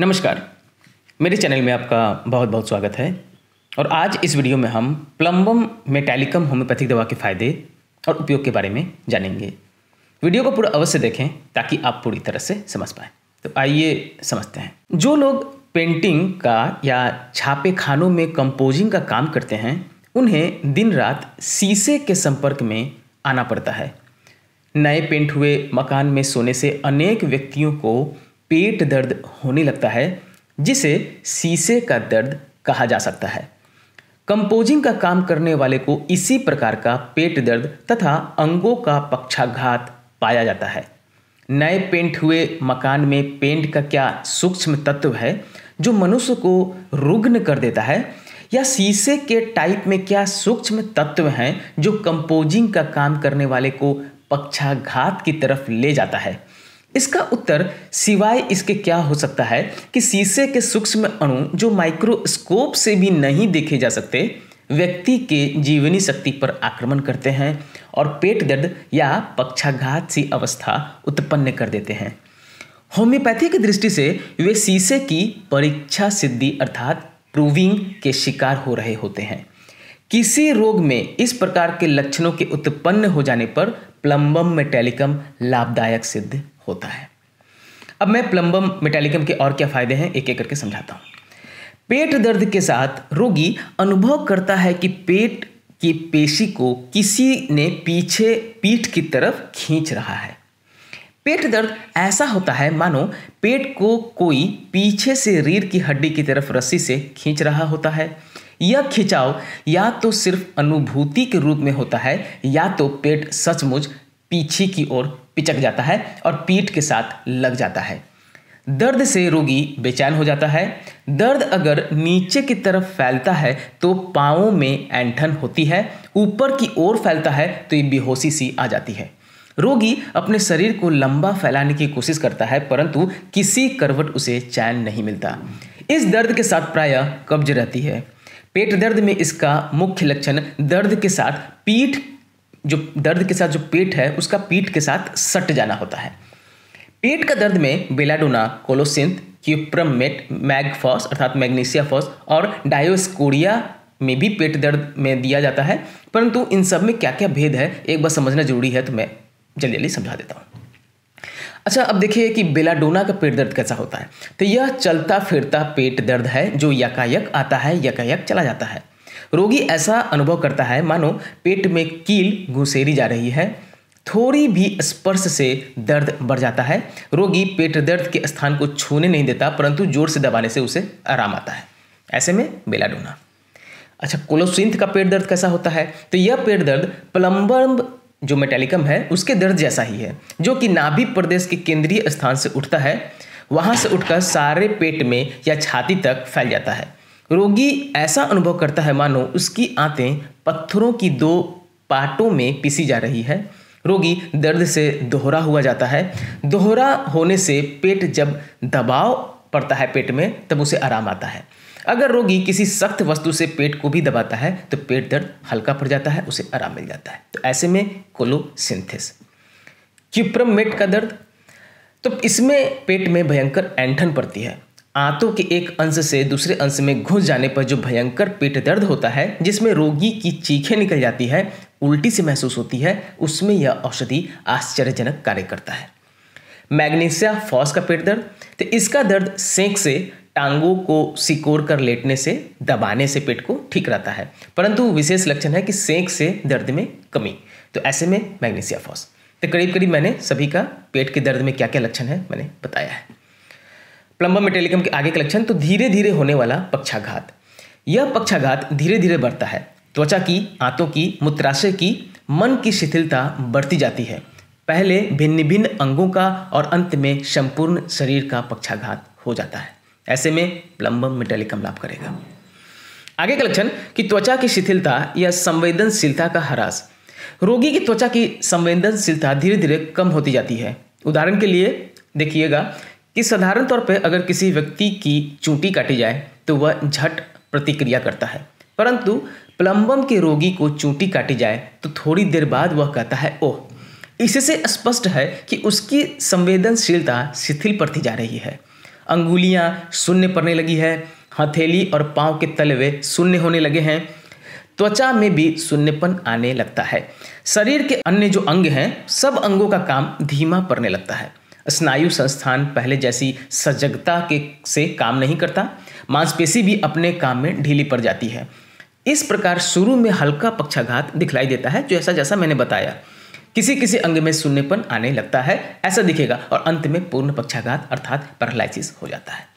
नमस्कार मेरे चैनल में आपका बहुत बहुत स्वागत है और आज इस वीडियो में हम प्लम्बम मेटालिकम होम्योपैथिक दवा के फायदे और उपयोग के बारे में जानेंगे वीडियो को पूरा अवश्य देखें ताकि आप पूरी तरह से समझ पाएं तो आइए समझते हैं जो लोग पेंटिंग का या छापे खानों में कंपोजिंग का काम करते हैं उन्हें दिन रात शीशे के संपर्क में आना पड़ता है नए पेंट हुए मकान में सोने से अनेक व्यक्तियों को पेट दर्द होने लगता है जिसे शीशे का दर्द कहा जा सकता है कंपोजिंग का काम करने वाले को इसी प्रकार का पेट दर्द तथा अंगों का पक्षाघात पाया जाता है नए पेंट हुए मकान में पेंट का क्या सूक्ष्म तत्व है जो मनुष्य को रुग्ण कर देता है या शीशे के टाइप में क्या सूक्ष्म तत्व हैं जो कंपोजिंग का काम करने वाले को पक्षाघात की तरफ ले जाता है इसका उत्तर सिवाय इसके क्या हो सकता है कि शीशे के सूक्ष्म अणु जो माइक्रोस्कोप से भी नहीं देखे जा सकते व्यक्ति के जीवनी शक्ति पर आक्रमण करते हैं और पेट दर्द या पक्षाघात सी अवस्था उत्पन्न कर देते हैं होम्योपैथी की दृष्टि से वे शीशे की परीक्षा सिद्धि अर्थात प्रूविंग के शिकार हो रहे होते हैं किसी रोग में इस प्रकार के लक्षणों के उत्पन्न हो जाने पर प्लम्बम मेटेलिकम लाभदायक सिद्ध होता है अब मैं प्लम्बम मेटालिकम के और क्या फ़ायदे हैं एक एक करके समझाता हूँ पेट दर्द के साथ रोगी अनुभव करता है कि पेट की पेशी को किसी ने पीछे पीठ की तरफ खींच रहा है पेट दर्द ऐसा होता है मानो पेट को कोई पीछे से रीढ़ की हड्डी की तरफ रस्सी से खींच रहा होता है यह खिंचाव या तो सिर्फ अनुभूति के रूप में होता है या तो पेट सचमुच पीछे की ओर पिचक जाता है और पीठ के साथ लग जाता है दर्द से रोगी बेचैन हो जाता है दर्द अगर नीचे की तरफ फैलता है तो पाओ में एंठन होती है ऊपर की ओर फैलता है तो ये बेहोशी सी आ जाती है रोगी अपने शरीर को लंबा फैलाने की कोशिश करता है परंतु किसी करवट उसे चैन नहीं मिलता इस दर्द के साथ प्रायः कब्ज रहती है पेट दर्द में इसका मुख्य लक्षण दर्द के साथ पीठ जो दर्द के साथ जो पेट है उसका पीठ के साथ सट जाना होता है पेट का दर्द में बेलाडोना कोलोसिंथ क्यूप्रमेट मैगफॉस अर्थात मैग्नीशिया फॉस और डायोस्कोरिया में भी पेट दर्द में दिया जाता है परंतु इन सब में क्या क्या भेद है एक बार समझना जरूरी है तो मैं जल्दी जल्दी समझा देता हूँ अच्छा अब देखिए कि बेलाडोना का पेट दर्द कैसा होता है तो यह चलता फिरता पेट दर्द है जो यकायक आता है यकायक चला जाता है रोगी ऐसा अनुभव करता है मानो पेट में कील घुसेरी जा रही है थोड़ी भी स्पर्श से दर्द बढ़ जाता है रोगी पेट दर्द के स्थान को छूने नहीं देता परंतु जोर से दबाने से उसे आराम आता है ऐसे में बेलाडोना अच्छा कोलोसिंथ का पेट दर्द कैसा होता है तो यह पेट दर्द प्लम्बर जो मेटेलिकम है उसके दर्द जैसा ही है जो कि नाभि प्रदेश के केंद्रीय स्थान से उठता है वहाँ से उठकर सारे पेट में या छाती तक फैल जाता है रोगी ऐसा अनुभव करता है मानो उसकी आंतें पत्थरों की दो पाटों में पीसी जा रही है रोगी दर्द से दोहरा हुआ जाता है दोहरा होने से पेट जब दबाव पड़ता है पेट में तब उसे आराम आता है अगर रोगी किसी सख्त वस्तु से पेट को भी दबाता है तो पेट दर्द हल्का पड़ जाता है उसे आराम मिल जाता है तो ऐसे में कोलोसिंथिस क्यूप्रमेट का दर्द तो इसमें पेट में भयंकर एंठन पड़ती है आंतों के एक अंश से दूसरे अंश में घुस जाने पर जो भयंकर पेट दर्द होता है जिसमें रोगी की चीखें निकल जाती है उल्टी से महसूस होती है उसमें यह औषधि आश्चर्यजनक कार्य करता है मैग्नीशिया फॉस का पेट दर्द तो इसका दर्द सेंक से टांगों को सिकोड़ कर लेटने से दबाने से पेट को ठीक रहता है परंतु विशेष लक्षण है कि सेंक से दर्द में कमी तो ऐसे में मैग्नीशिया फॉस तो करीब करीब मैंने सभी का पेट के दर्द में क्या क्या लक्षण है मैंने बताया है प्लम्बर मेटेलिकम के आगे कलेक्शन तो धीरे धीरे होने वाला पक्षाघात यह पक्षाघात धीरे धीरे बढ़ता है त्वचा की आंतों की मूत्राशय की मन की शिथिलता बढ़ती जाती है पहले भिन्न भिन्न अंगों का और अंत में संपूर्ण शरीर का पक्षाघात हो जाता है ऐसे में प्लम्बम मेटेलिकम लाभ करेगा आगे का लक्षण कि त्वचा की शिथिलता या संवेदनशीलता का हरास रोगी की त्वचा की संवेदनशीलता धीरे धीरे कम होती जाती है उदाहरण के लिए देखिएगा कि साधारण तौर पर अगर किसी व्यक्ति की चूटी काटी जाए तो वह झट प्रतिक्रिया करता है परंतु प्लम्बम के रोगी को चूटी काटी जाए तो थोड़ी देर बाद वह कहता है ओह इससे स्पष्ट है कि उसकी संवेदनशीलता शिथिल पड़ती जा रही है अंगुलियां शून्य पड़ने लगी है हथेली और पाँव के तलवे शून्य होने लगे हैं त्वचा में भी शून्यपन आने लगता है शरीर के अन्य जो अंग हैं सब अंगों का काम धीमा पड़ने लगता है स्नायु संस्थान पहले जैसी सजगता के से काम नहीं करता मांसपेशी भी अपने काम में ढीली पड़ जाती है इस प्रकार शुरू में हल्का पक्षाघात दिखलाई देता है जो ऐसा जैसा मैंने बताया किसी किसी अंग में शून्यपन आने लगता है ऐसा दिखेगा और अंत में पूर्ण पक्षाघात अर्थात पैरालाइसिस हो जाता है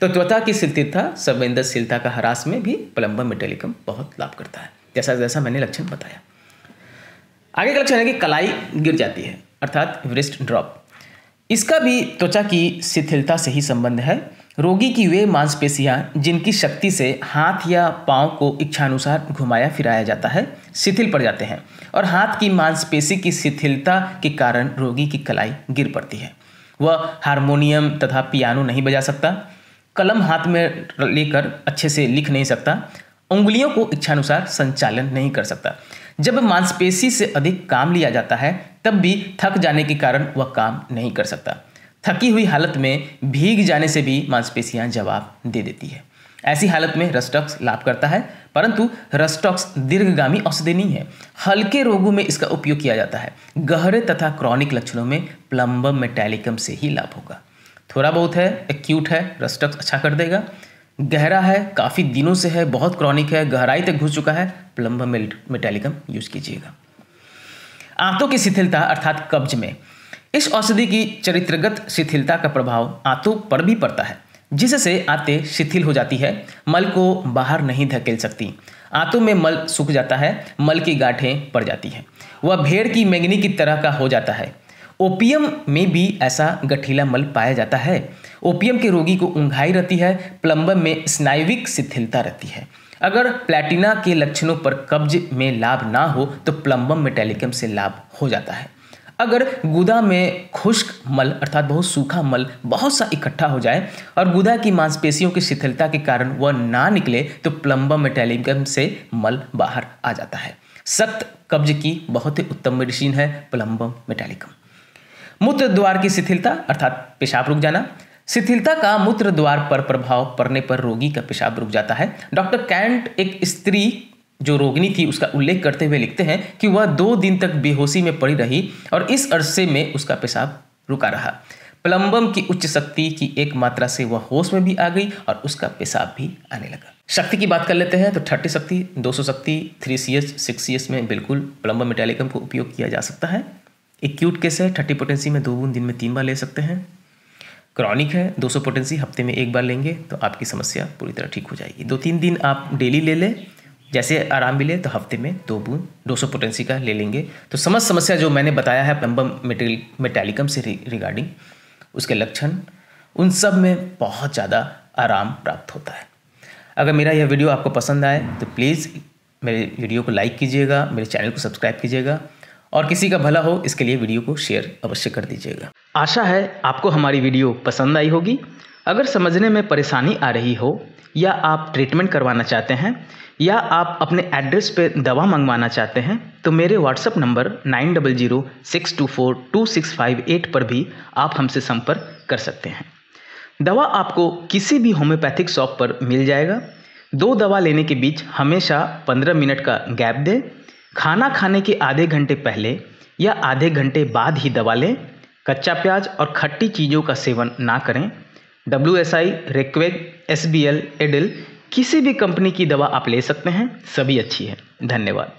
तो त्वता की शिथिलता संवेदनशीलता का हरास में भी प्लम्बर मेटेलिकम बहुत लाभ करता है जैसा जैसा मैंने लक्षण बताया आगे का लक्षण है कि कलाई गिर जाती है अर्थात एवरेस्ट ड्रॉप इसका भी त्वचा की शिथिलता से ही संबंध है रोगी की वे मांसपेशियां जिनकी शक्ति से हाथ या पाँव को इच्छानुसार घुमाया फिराया जाता है शिथिल पड़ जाते हैं और हाथ की मांसपेशी की शिथिलता के कारण रोगी की कलाई गिर पड़ती है वह हारमोनियम तथा पियानो नहीं बजा सकता कलम हाथ में लेकर अच्छे से लिख नहीं सकता उंगलियों को इच्छानुसार संचालन नहीं कर सकता जब मांसपेशी से अधिक काम लिया जाता है तब भी थक जाने के कारण वह काम नहीं कर सकता थकी हुई हालत में भीग जाने से भी मांसपेशियां जवाब दे देती है ऐसी हालत में रस्टॉक्स लाभ करता है परंतु रस्टॉक्स दीर्घगामी औषधि नहीं है हल्के रोगों में इसका उपयोग किया जाता है गहरे तथा क्रॉनिक लक्षणों में प्लम्बम मेटेलिकम से ही लाभ होगा थोड़ा बहुत है एक्यूट है रस्टॉक्स अच्छा कर देगा गहरा है काफ़ी दिनों से है बहुत क्रॉनिक है गहराई तक घुस चुका है प्लम्बम मेटेलिकम यूज़ कीजिएगा आंतों की शिथिलता अर्थात कब्ज में इस औषधि की चरित्रगत शिथिलता का प्रभाव आंतों पर भी पड़ता है जिससे आते शिथिल हो जाती है मल को बाहर नहीं धकेल सकती आंतों में मल सूख जाता है मल की गांठें पड़ जाती हैं वह भेड़ की मैंगनी की तरह का हो जाता है ओपियम में भी ऐसा गठीला मल पाया जाता है ओपियम के रोगी को ऊंघाई रहती है प्लम्बर में स्नायुविक शिथिलता रहती है अगर प्लेटिना के लक्षणों पर कब्ज में लाभ ना हो तो प्लम्बम मेटेलिकम से लाभ हो जाता है अगर गुदा में खुश्क मल अर्थात बहुत सूखा मल बहुत सा इकट्ठा हो जाए और गुदा की मांसपेशियों की शिथिलता के कारण वह ना निकले तो प्लम्बम मेटेलिकम से मल बाहर आ जाता है सख्त कब्ज की बहुत ही उत्तम मेडिसिन है प्लम्बम मेटेलिकम मूत्र द्वार की शिथिलता अर्थात पेशाब रुक जाना शिथिलता का मूत्र द्वार पर प्रभाव पड़ने पर रोगी का पेशाब रुक जाता है डॉक्टर कैंट एक स्त्री जो रोगिनी थी उसका उल्लेख करते हुए लिखते हैं कि वह दो दिन तक बेहोशी में पड़ी रही और इस अरसे में उसका पेशाब रुका रहा प्लम्बम की उच्च शक्ति की एक मात्रा से वह होश में भी आ गई और उसका पेशाब भी आने लगा शक्ति की बात कर लेते हैं तो थर्टी शक्ति 200 शक्ति three C H six C S में बिल्कुल प्लम्बम मेटेलिकम को उपयोग किया जा सकता है एक्यूट केस है थर्टी पोटेंसी में दो बूंद दिन में तीन बार ले सकते हैं क्रॉनिक है दो सौ पोटेंसी हफ्ते में एक बार लेंगे तो आपकी समस्या पूरी तरह ठीक हो जाएगी दो तीन दिन आप डेली ले लें जैसे आराम मिले तो हफ्ते में दो बूंद दो सौ पोटेंसी का ले लेंगे तो समस्त समस्या जो मैंने बताया है पम्बम मेटेल मेटेलिकम से रिगार्डिंग उसके लक्षण उन सब में बहुत ज़्यादा आराम प्राप्त होता है अगर मेरा यह वीडियो आपको पसंद आए तो प्लीज़ मेरे वीडियो को लाइक कीजिएगा मेरे चैनल को सब्सक्राइब कीजिएगा और किसी का भला हो इसके लिए वीडियो को शेयर अवश्य कर दीजिएगा आशा है आपको हमारी वीडियो पसंद आई होगी अगर समझने में परेशानी आ रही हो या आप ट्रीटमेंट करवाना चाहते हैं या आप अपने एड्रेस पे दवा मंगवाना चाहते हैं तो मेरे WhatsApp number nine double zero six two four two six five eight पर भी आप हमसे संपर्क कर सकते हैं दवा आपको किसी भी होम्योपैथिक शॉप पर मिल जाएगा दो दवा लेने के बीच हमेशा पंद्रह मिनट का गैप दें खाना खाने के आधे घंटे पहले या आधे घंटे बाद ही दवा लें कच्चा प्याज और खट्टी चीज़ों का सेवन ना करें डब्ल्यू एस आई रेक्वेग एस बी एल एडिल किसी भी कंपनी की दवा आप ले सकते हैं सभी अच्छी है धन्यवाद